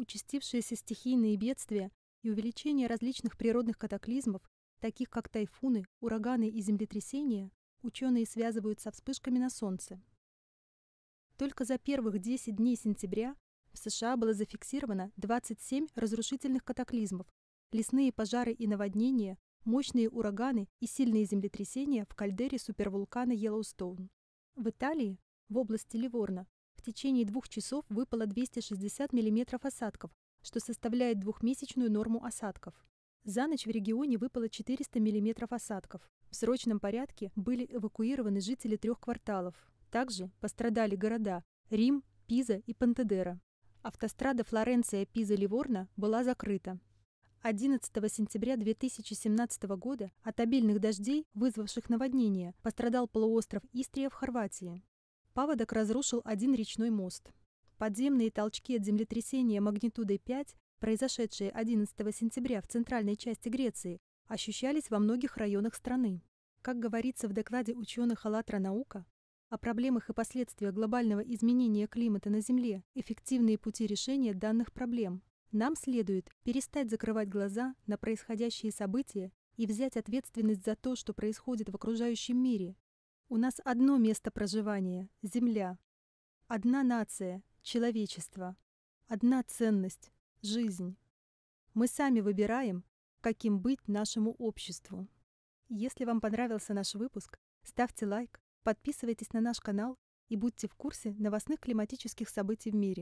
Участившиеся стихийные бедствия и увеличение различных природных катаклизмов, таких как тайфуны, ураганы и землетрясения, ученые связывают со вспышками на Солнце. Только за первых 10 дней сентября в США было зафиксировано 27 разрушительных катаклизмов, лесные пожары и наводнения, мощные ураганы и сильные землетрясения в кальдере супервулкана Йеллоустоун. В Италии, в области Ливорно, в течение двух часов выпало 260 мм осадков, что составляет двухмесячную норму осадков. За ночь в регионе выпало 400 мм осадков. В срочном порядке были эвакуированы жители трех кварталов. Также пострадали города Рим, Пиза и Пантедера. Автострада Флоренция-Пиза-Ливорно была закрыта. 11 сентября 2017 года от обильных дождей, вызвавших наводнение, пострадал полуостров Истрия в Хорватии. Паводок разрушил один речной мост. Подземные толчки от землетрясения магнитудой 5, произошедшие 11 сентября в центральной части Греции, ощущались во многих районах страны. Как говорится в докладе ученых «АЛЛАТРА наука», о проблемах и последствиях глобального изменения климата на Земле, эффективные пути решения данных проблем. Нам следует перестать закрывать глаза на происходящие события и взять ответственность за то, что происходит в окружающем мире, у нас одно место проживания – земля. Одна нация – человечество. Одна ценность – жизнь. Мы сами выбираем, каким быть нашему обществу. Если вам понравился наш выпуск, ставьте лайк, подписывайтесь на наш канал и будьте в курсе новостных климатических событий в мире.